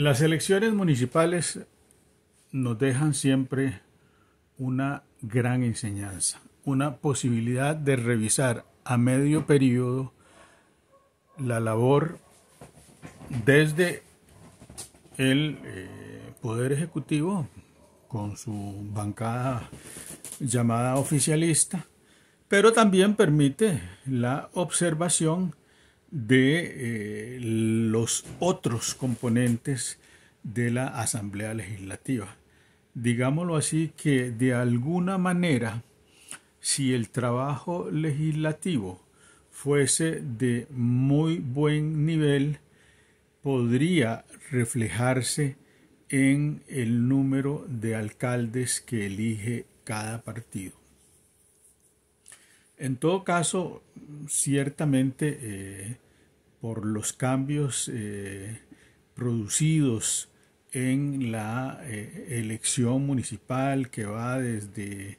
Las elecciones municipales nos dejan siempre una gran enseñanza, una posibilidad de revisar a medio periodo la labor desde el eh, Poder Ejecutivo con su bancada llamada oficialista, pero también permite la observación de eh, los otros componentes de la Asamblea Legislativa. Digámoslo así que de alguna manera, si el trabajo legislativo fuese de muy buen nivel, podría reflejarse en el número de alcaldes que elige cada partido. En todo caso, ciertamente eh, por los cambios eh, producidos en la eh, elección municipal que va desde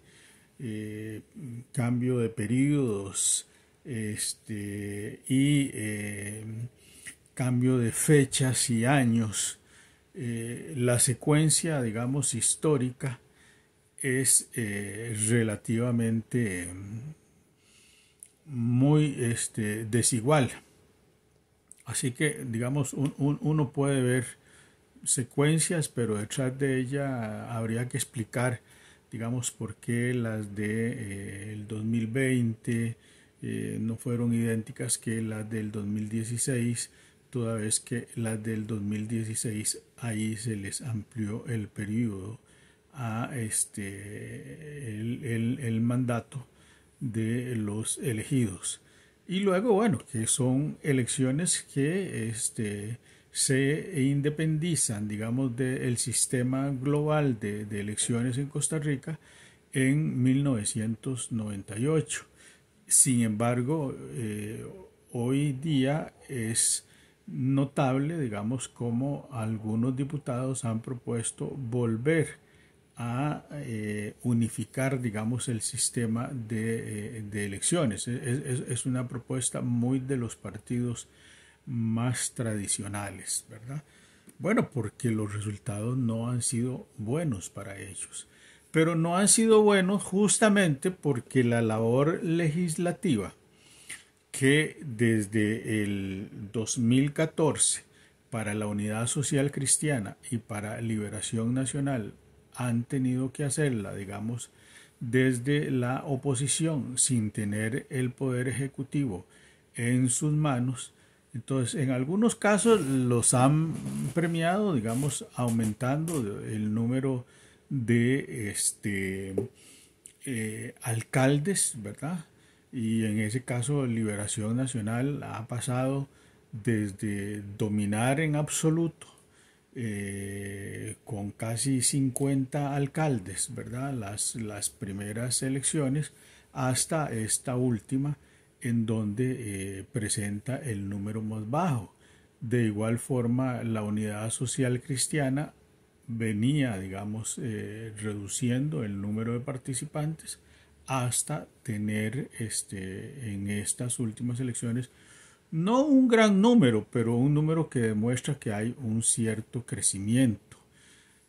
cambio de periodos este, y cambio de fechas y años, la secuencia, digamos, histórica es relativamente muy este, desigual. Así que, digamos, uno puede ver secuencias, pero detrás de ella habría que explicar, digamos, por qué las de 2020 eh, eh, no fueron idénticas que las del 2016, toda vez que las del 2016 ahí se les amplió el periodo a este el mandato de los elegidos. Y luego, bueno, que son elecciones que este, se independizan, digamos, del sistema global de, elecciones en Costa Rica en 1998. Sin embargo, eh, hoy día es notable, digamos, como algunos diputados han propuesto volver a eh, unificar, digamos, el sistema de, eh, elecciones. Es, es, una propuesta muy de los partidos más tradicionales, ¿verdad? Bueno, porque los resultados no han sido buenos para ellos. Pero no han sido buenos justamente porque la labor legislativa que desde el 2014 para la Unidad Social Cristiana y para Liberación Nacional han tenido que hacerla, digamos, desde la oposición, sin tener el poder ejecutivo en sus manos. Entonces, en algunos casos los han premiado, digamos, aumentando el número de este, eh, alcaldes, ¿verdad? Y en ese caso, Liberación Nacional ha pasado desde dominar en absoluto eh, con casi 50 alcaldes, ¿verdad? Las, las primeras elecciones hasta esta última en donde eh, presenta el número más bajo. De igual forma, la unidad social cristiana venía, digamos, eh, reduciendo el número de participantes hasta tener este, en estas últimas elecciones no un gran número, pero un número que demuestra que hay un cierto crecimiento.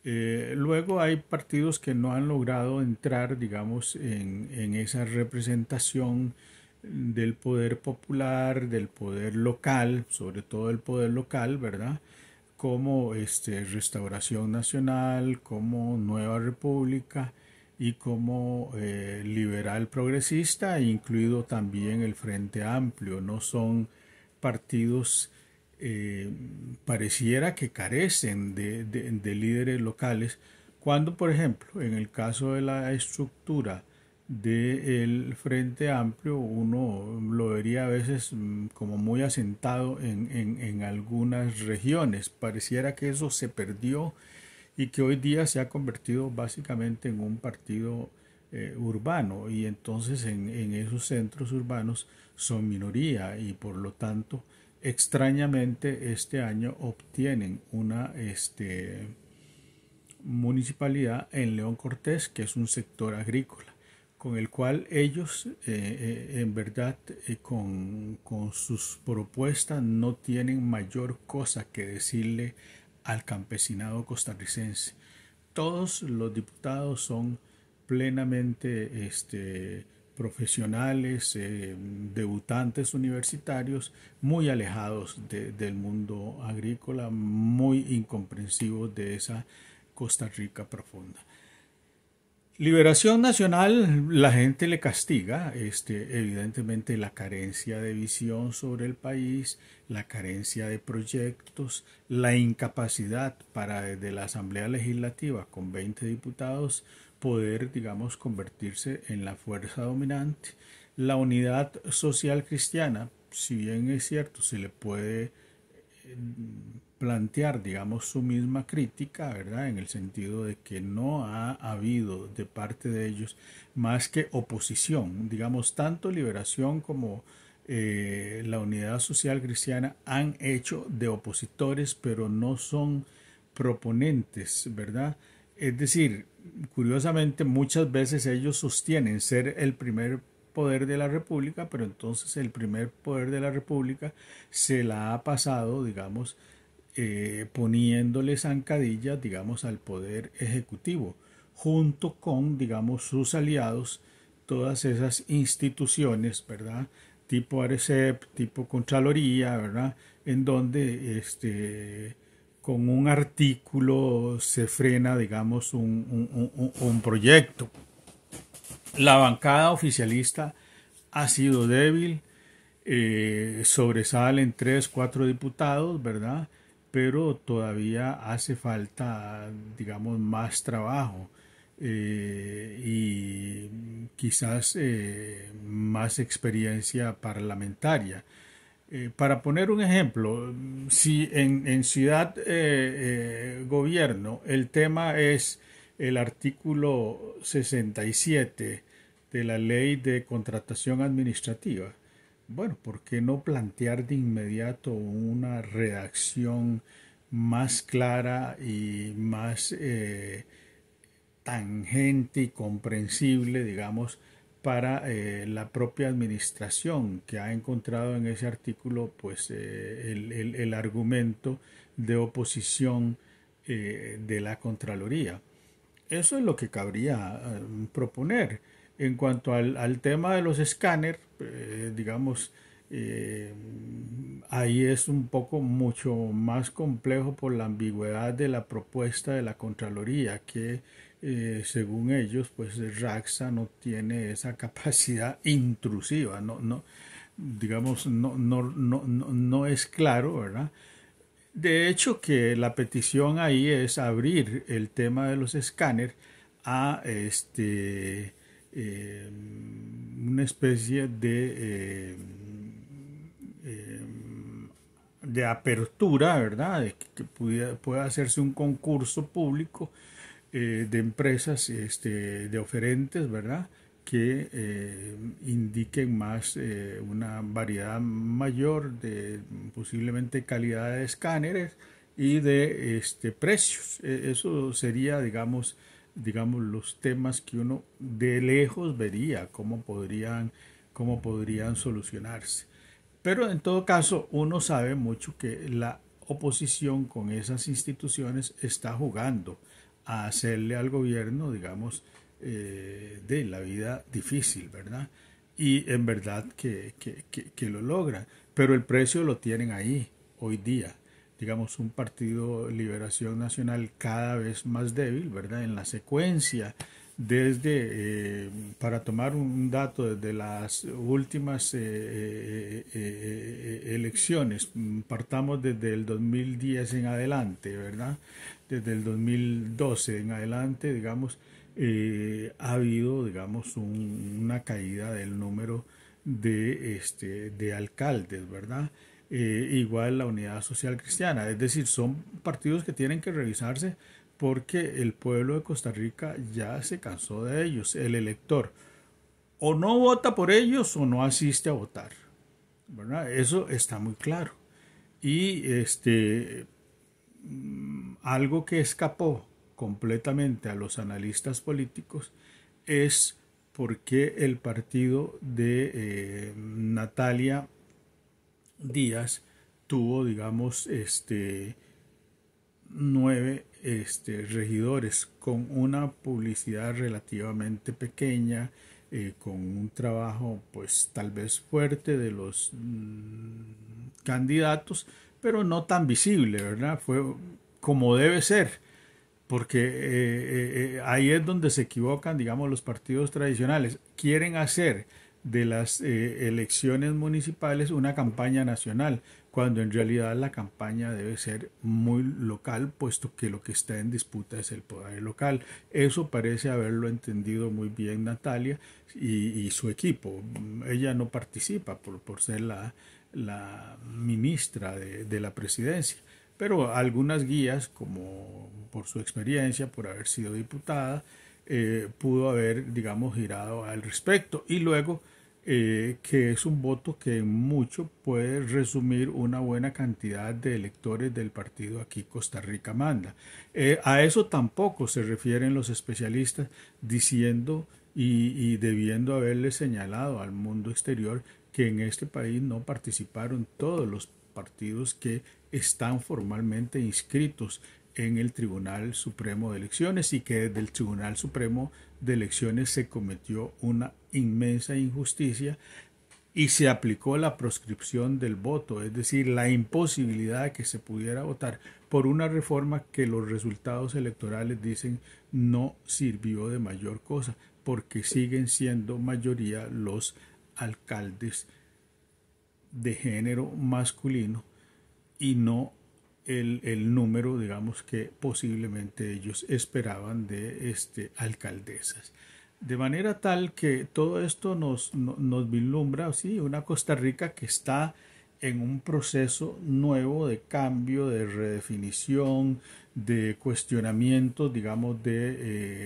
Eh, luego hay partidos que no han logrado entrar, digamos, en, esa representación del poder popular, del poder local, sobre todo el poder local, ¿verdad? Como este, Restauración Nacional, como Nueva República y como eh, liberal progresista, incluido también el Frente Amplio. No son partidos eh, pareciera que carecen de, líderes locales, cuando, por ejemplo, en el caso de la estructura del Frente Amplio, uno lo vería a veces mm, como muy asentado en, en algunas regiones. Pareciera que eso se perdió y que hoy día se ha convertido básicamente en un partido eh, urbano y entonces en, esos centros urbanos son minoría y por lo tanto extrañamente este año obtienen una este, municipalidad en León Cortés que es un sector agrícola con el cual ellos eh, eh, en verdad con, con sus propuestas no tienen mayor cosa que decirle al campesinado costarricense. Todos los diputados son plenamente este, profesionales, eh, debutantes universitarios, muy alejados del mundo agrícola, muy incomprensivos de esa Costa Rica profunda. Liberación Nacional, la gente le castiga, este, evidentemente la carencia de visión sobre el país, la carencia de proyectos, la incapacidad para desde la Asamblea Legislativa con 20 diputados poder, digamos, convertirse en la fuerza dominante. La unidad social cristiana, si bien es cierto, se le puede mm, plantear, digamos, su misma crítica, ¿verdad? En el sentido de que no ha habido de parte de ellos más que oposición, digamos, tanto liberación como eh, la unidad social cristiana han hecho de opositores, pero no son proponentes, ¿verdad? Es decir, curiosamente muchas veces ellos sostienen ser el primer poder de la República, pero entonces el primer poder de la República se la ha pasado, digamos, eh, poniéndole zancadillas, digamos, al poder ejecutivo, junto con, digamos, sus aliados, todas esas instituciones, ¿verdad? Tipo ARECEP, tipo Contraloría, ¿verdad? En donde este, con un artículo se frena, digamos, un, proyecto. La bancada oficialista ha sido débil, eh, sobresalen tres, cuatro diputados, ¿verdad? Pero todavía hace falta, digamos, más trabajo eh, y quizás eh, más experiencia parlamentaria. Eh, para poner un ejemplo, si en, ciudad eh, eh, gobierno el tema es el artículo 67 de la ley de contratación administrativa, bueno, ¿por qué no plantear de inmediato una redacción más clara y más tangente y comprensible, digamos, para eh, la propia administración que ha encontrado en ese artículo pues eh, el, argumento de oposición eh, de la Contraloría. Eso es lo que cabría proponer. En cuanto al, al tema de los escáneres, digamos, ahí es un poco mucho más complejo por la ambigüedad de la propuesta de la Contraloría que eh, según ellos, pues Raxa no tiene esa capacidad intrusiva, no, no, digamos, no, no, no, es claro, ¿verdad? De hecho, que la petición ahí es abrir el tema de los escáneres a este, em, una especie de, em, em, de apertura, ¿verdad? De que pudiera, pueda hacerse un concurso público eh, de empresas, este, de oferentes, ¿verdad? que eh, indiquen más eh, una variedad mayor de posiblemente calidad de escáneres y de este, precios. E, eso sería, digamos, digamos, los temas que uno de lejos vería cómo podrían, cómo podrían solucionarse. Pero en todo caso, uno sabe mucho que la oposición con esas instituciones está jugando a hacerle al gobierno, digamos, eh, de la vida difícil, ¿verdad? Y en verdad que, que, lo logra, pero el precio lo tienen ahí, hoy día digamos, un partido Liberación Nacional cada vez más débil, ¿verdad? En la secuencia, desde, eh, para tomar un dato, desde las últimas eh, elecciones, mm, partamos desde el 2010 en adelante, ¿verdad? desde el 2012 en adelante, digamos, eh, ha habido, digamos, una caída del número de, este, de alcaldes, ¿verdad? Eh, igual la Unidad Social Cristiana. Es decir, son partidos que tienen que revisarse porque el pueblo de Costa Rica ya se cansó de ellos. El elector o no vota por ellos o no asiste a votar. ¿verdad? Eso está muy claro. Y este algo que escapó completamente a los analistas políticos es por qué el partido de eh, Natalia Díaz tuvo, digamos, este, nueve este, regidores con una publicidad relativamente pequeña, eh, con un trabajo pues tal vez fuerte de los mm, candidatos, pero no tan visible, ¿verdad? Fue como debe ser, porque eh, eh, eh, ahí es donde se equivocan, digamos, los partidos tradicionales. Quieren hacer de las elecciones municipales una campaña nacional, cuando en realidad la campaña debe ser muy local, puesto que lo que está en disputa es el poder local. Eso parece haberlo entendido muy bien Natalia y, su equipo. Ella no participa por, ser la, ministra de la presidencia pero algunas guías, como por su experiencia, por haber sido diputada, eh, pudo haber, digamos, girado al respecto. Y luego, eh, que es un voto que mucho puede resumir una buena cantidad de electores del partido aquí Costa Rica manda. Eh, a eso tampoco se refieren los especialistas diciendo y, y debiendo haberle señalado al mundo exterior que en este país no participaron todos los partidos que están formalmente inscritos en el Tribunal Supremo de Elecciones y que desde el Tribunal Supremo de Elecciones se cometió una inmensa injusticia y se aplicó la proscripción del voto, es decir, la imposibilidad de que se pudiera votar por una reforma que los resultados electorales dicen no sirvió de mayor cosa, porque siguen siendo mayoría los alcaldes de género masculino y no el, número, digamos, que posiblemente ellos esperaban de este, alcaldesas. De manera tal que todo esto nos, nos vislumbra, sí, una Costa Rica que está en un proceso nuevo de cambio, de redefinición, de cuestionamiento, digamos, de...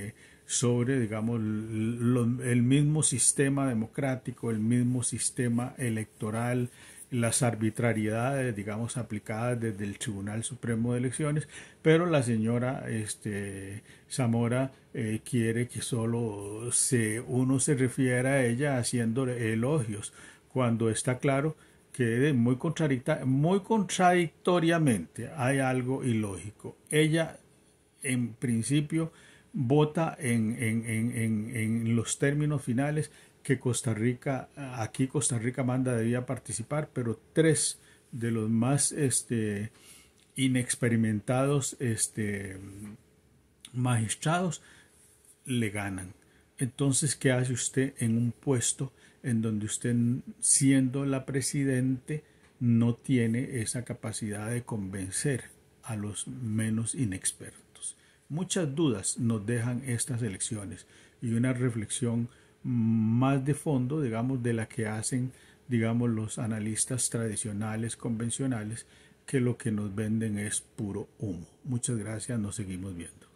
Eh, sobre, digamos, el mismo sistema democrático, el mismo sistema electoral, las arbitrariedades, digamos, aplicadas desde el Tribunal Supremo de Elecciones, pero la señora este, Zamora eh, quiere que solo se, uno se refiera a ella haciendo elogios, cuando está claro que muy, muy contradictoriamente hay algo ilógico. Ella, en principio, vota en, en, en, en los términos finales que Costa Rica, aquí Costa Rica Manda debía participar, pero tres de los más este, inexperimentados este, magistrados le ganan. Entonces, ¿qué hace usted en un puesto en donde usted, siendo la presidente, no tiene esa capacidad de convencer a los menos inexpertos? Muchas dudas nos dejan estas elecciones y una reflexión más de fondo, digamos, de la que hacen, digamos, los analistas tradicionales, convencionales, que lo que nos venden es puro humo. Muchas gracias, nos seguimos viendo.